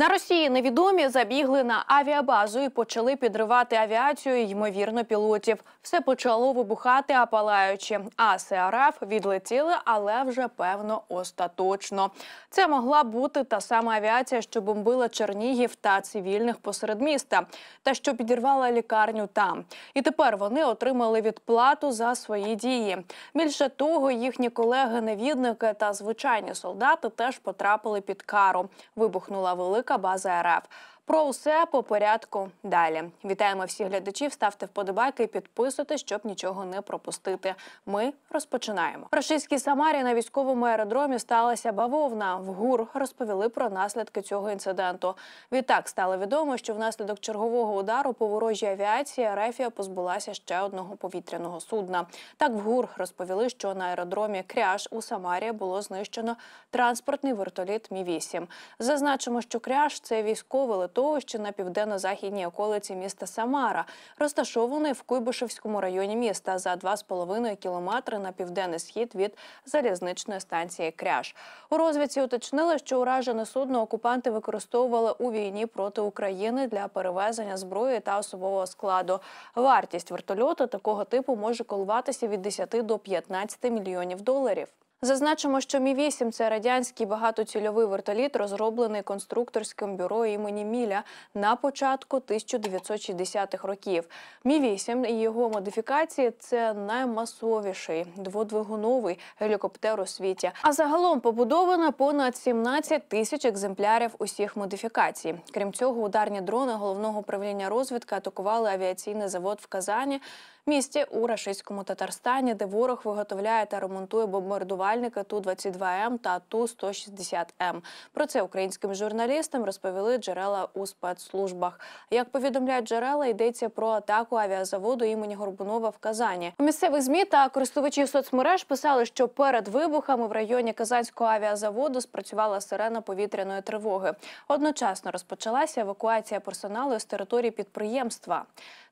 На Росії невідомі забігли на авіабазу і почали підривати авіацію. Ймовірно, пілотів все почало вибухати, а палаючи. Аси РФ відлетіли, але вже певно остаточно. Це могла бути та сама авіація, що бомбила Чернігів та цивільних посеред міста, та що підірвала лікарню там. І тепер вони отримали відплату за свої дії. Більше того, їхні колеги-невідники та звичайні солдати теж потрапили під кару. Вибухнула велика база РФ. Про усе по порядку далі. Вітаємо всіх глядачів. Ставте вподобайки, і підписуйтесь, щоб нічого не пропустити. Ми розпочинаємо. В рашистській Самарі на військовому аеродромі сталася бавовна. В ГУР розповіли про наслідки цього інциденту. Відтак стало відомо, що внаслідок чергового удару по ворожій авіації Арефія позбулася ще одного повітряного судна. Так в ГУР розповіли, що на аеродромі Кряж у Самарі було знищено транспортний вертоліт Мі 8 Зазначимо, що кряж це військовий литок того, що на південно-західній околиці міста Самара, розташований в Куйбишевському районі міста за 2,5 кілометри на південний схід від залізничної станції Кряж. У розвідці уточнили, що уражене судно окупанти використовували у війні проти України для перевезення зброї та особового складу. Вартість вертольоту такого типу може колуватися від 10 до 15 мільйонів доларів. Зазначимо, що мі 8 це радянський багатоцільовий вертоліт, розроблений конструкторським бюро імені Міля на початку 1960-х років. Мі 8 і його модифікації це наймасовіший дводвигуновий гелікоптер у світі. А загалом побудовано понад 17 тисяч екземплярів усіх модифікацій. Крім цього, ударні дрони головного управління розвідки атакували авіаційний завод в Казані місті у рашиському Татарстані, де ворог виготовляє та ремонтує бомбардувальники ту 22 м та ту 160 м. Про це українським журналістам розповіли джерела у спецслужбах. Як повідомляють джерела, йдеться про атаку авіазаводу імені Горбунова в Казані. У місцевих змі та користувачів соцмереж писали, що перед вибухами в районі Казанського авіазаводу спрацювала сирена повітряної тривоги. Одночасно розпочалася евакуація персоналу з території підприємства.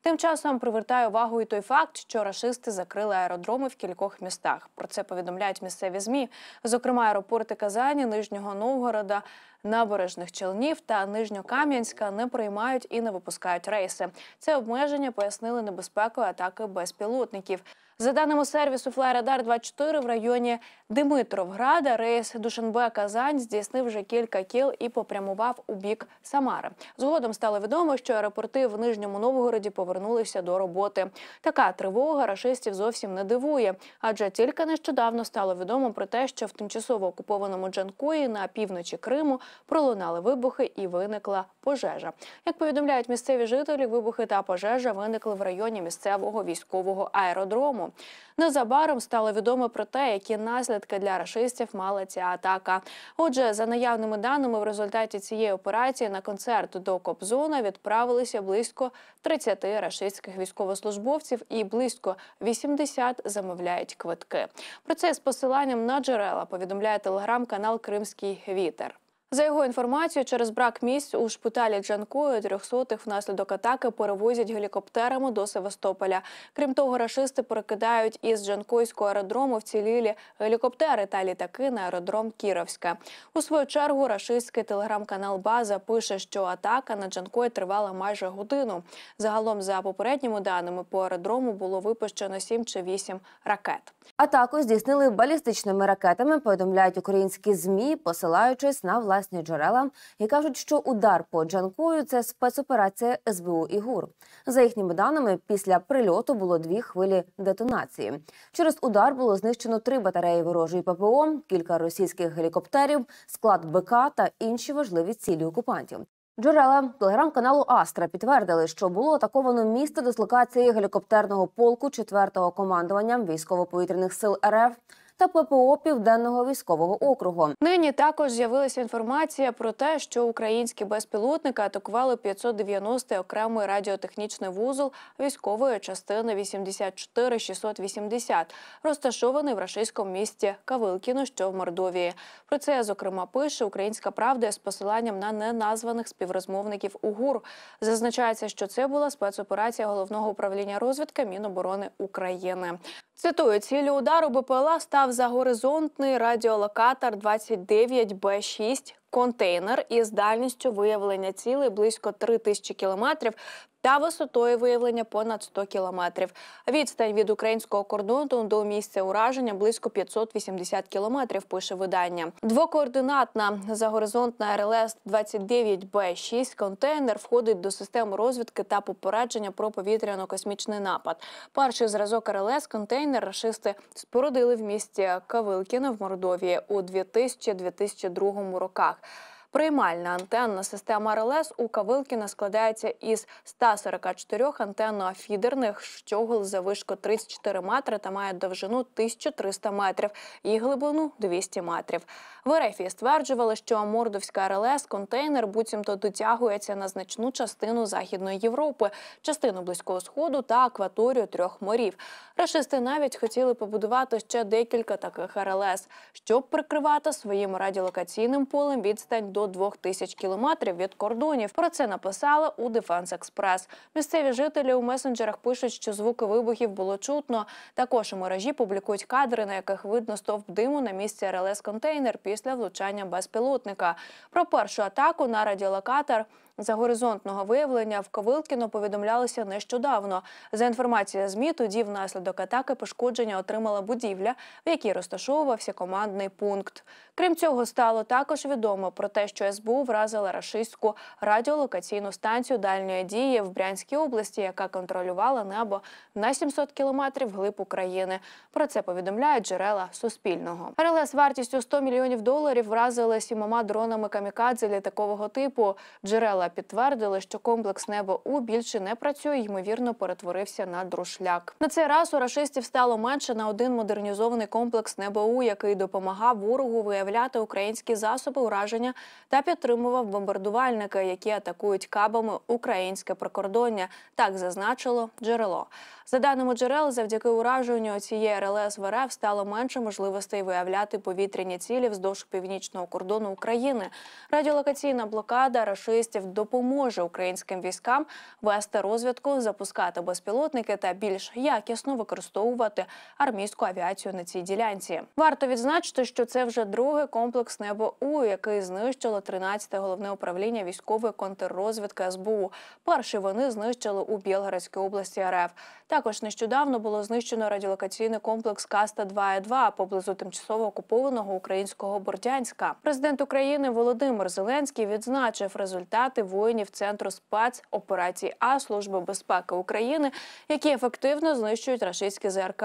Тим часом привертає увагу і той факт, що рашисти закрили аеродроми в кількох містах. Про це повідомляють місцеві змі, зокрема аеропорти Казані, Нижнього Новгорода, набережних Челнів та Нижньокам'янська не приймають і не випускають рейси. Це обмеження пояснили небезпекою атаки безпілотників. За даними сервісу Флайрадар 24 в районі Димитровграда, рейс Душенбе Казань здійснив вже кілька кіл і попрямував у бік Самари. Згодом стало відомо, що аеропорти в Нижньому Новгороді повернулися до роботи. Така тривога рашистів зовсім не дивує, адже тільки нещодавно стало відомо про те, що в тимчасово окупованому Джанкої на півночі Криму пролунали вибухи і виникла пожежа. Як повідомляють місцеві жителі, вибухи та пожежа виникли в районі місцевого військового аеродрому. Незабаром стало відомо про те, які наслідки для рашистів мала ця атака. Отже, за наявними даними, в результаті цієї операції на концерт до Кобзона відправилися близько 30 рашистських військовослужбовців і близько 80 замовляють квитки. Про це з посиланням на джерела повідомляє телеграм-канал Кримський Вітер. За його інформацією, через брак місць у шпиталі Джанкою трьохсотих внаслідок атаки перевозять гелікоптерами до Севастополя. Крім того, рашисти перекидають із Джанкойського аеродрому вцілілі гелікоптери та літаки на аеродром Кіровська. У свою чергу рашистський телеграм-канал База пише, що атака на Джанкой тривала майже годину. Загалом, за попередніми даними, по аеродрому було випущено 7 чи 8 ракет. Атаку здійснили балістичними ракетами. Повідомляють українські змі, посилаючись на власні власні джерела і кажуть, що удар по Джанкою це спецоперація СБУ і ГУР. За їхніми даними, після прильоту було дві хвилі детонації. Через удар було знищено три батареї ворожої ППО, кілька російських гелікоптерів, склад БК та інші важливі цілі окупантів. Джерела телеграм-каналу Астра підтвердили, що було атаковано місце дислокації гелікоптерного полку 4-го командування військово-повітряних сил РФ та ППО Південного військового округу. Нині також з'явилася інформація про те, що українські безпілотники атакували 590-й окремий радіотехнічний вузол військової частини 84-680, розташований в рашистському місті Кавилкіно, що в Мордовії. Про це зокрема пише Українська Правда з посиланням на неназваних співрозмовників УГУР. Зазначається, що це була спецоперація головного управління розвідки Міноборони України. Цитую, цілі удару БПЛА став за горизонтний радіолокатор 29 Б 6 контейнер із дальністю виявлення цілей близько 3000 кілометрів та висотою виявлення понад 100 кілометрів. Відстань від українського кордону до місця ураження близько 580 кілометрів. Пише видання. Двокоординатна загоризонтна РЛС 29 б 6 контейнер входить до системи розвідки та попередження про повітряно-космічний напад. Перший зразок РЛС контейнер рашисти спорудили в місті Кавилкіна в Мордовії у 2000-2002 роках. так. Приймальна антенна система РЛС у Кавилкіна складається із 144 антенно-фідерних щогол за вишку 34 метри та має довжину 1300 метрів і глибину 200 метрів. В РФі стверджували, що Мордовська РЛС контейнер буцімто дотягується на значну частину Західної Європи, частину близького сходу та акваторію трьох морів. Рашисти навіть хотіли побудувати ще декілька таких РЛС, щоб прикривати своїм радіолокаційним полем відстань до до тисяч кілометрів від кордонів. Про це написали у Defense Експрес. Місцеві жителі у месенджерах пишуть, що звуки вибухів було чутно. Також у мережі публікують кадри, на яких видно стовп диму на місці РЛС контейнер після влучання безпілотника. Про першу атаку на радіолокатор за горизонтного виявлення в Ковилкіно повідомлялися нещодавно. За інформацією змі тоді внаслідок атаки пошкодження отримала будівля, в якій розташовувався командний пункт. Крім цього, стало також відомо про те, що СБУ вразила рашистську радіолокаційну станцію дальньої дії в Брянській області, яка контролювала небо на 700 кілометрів глиб України. Про це повідомляють джерела Суспільного. РЛС вартістю 100 мільйонів доларів вразили сімома дронами камікадзе літакового типу. Джерела підтвердили, що комплекс небо у більше не працює, ймовірно, перетворився на друшляк. На цей раз у рашистів стало менше на один модернізований комплекс небо у, який допомагав ворогу виявляти українські засоби ураження та підтримував бомбардувальники, які атакують кабами українське прикордоння. Так зазначило джерело. За даними джерел, завдяки ураженню цієї РЛС в РФ стало менше можливостей виявляти повітряні цілі вздовж північного кордону України. Радіолокаційна блокада рашистів допоможе українським військам вести розвідку, запускати безпілотники та більш якісно використовувати армійську авіацію на цій ділянці. Варто відзначити, що це вже другий комплекс «Небо-У», який знищило 13-те головне управління військової контррозвідки СБУ. Перші вони знищили у Білгородській області РФ. Та також нещодавно було знищено радіолокаційний комплекс Каста 22 е поблизу тимчасово окупованого українського Бордянська. Президент України Володимир Зеленський відзначив результати воїнів центру спац операції А Служби безпеки України, які ефективно знищують рашистські ЗРК.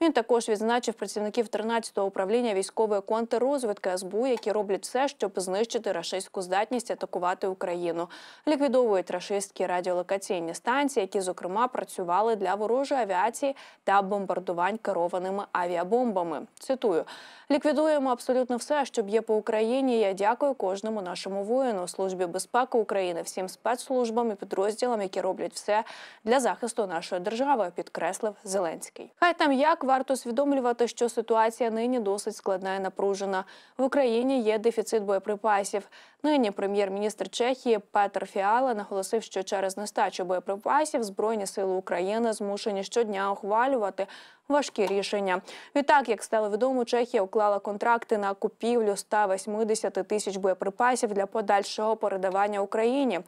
Він також відзначив працівників 13-го управління військової контррозвідки СБУ, які роблять все, щоб знищити рашистську здатність атакувати Україну. Ліквідовують рашистські радіолокаційні станції, які зокрема працювали для ворог ворожої авіації та бомбардувань керованими авіабомбами. Цитую: ліквідуємо абсолютно все, що б'є по Україні. Я дякую кожному нашому воїну, службі безпеки України, всім спецслужбам і підрозділам, які роблять все для захисту нашої держави, підкреслив Зеленський. Хай там як варто усвідомлювати, що ситуація нині досить складна і напружена. В Україні є дефіцит боєприпасів. Нині прем'єр-міністр Чехії Петр Фіала наголосив, що через нестачу боєприпасів збройні сили України змушені змушені щодня ухвалювати важкі рішення. Відтак, як стало відомо, Чехія уклала контракти на купівлю 180 тисяч боєприпасів для подальшого передавання Україні.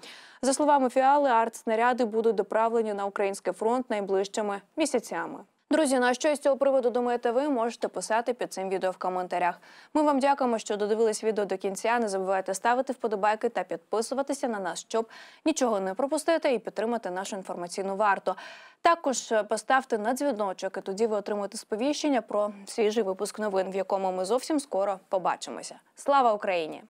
За словами фіали, артснаряди будуть доправлені на український фронт найближчими місяцями. Друзі, на ну, що із цього приводу думаєте, ви можете писати під цим відео в коментарях. Ми вам дякуємо, що додивились відео до кінця. Не забувайте ставити вподобайки та підписуватися на нас, щоб нічого не пропустити і підтримати нашу інформаційну варту. Також е, поставте на дзвіночок, і тоді ви отримаєте сповіщення про свіжий випуск новин, в якому ми зовсім скоро побачимося. Слава Україні!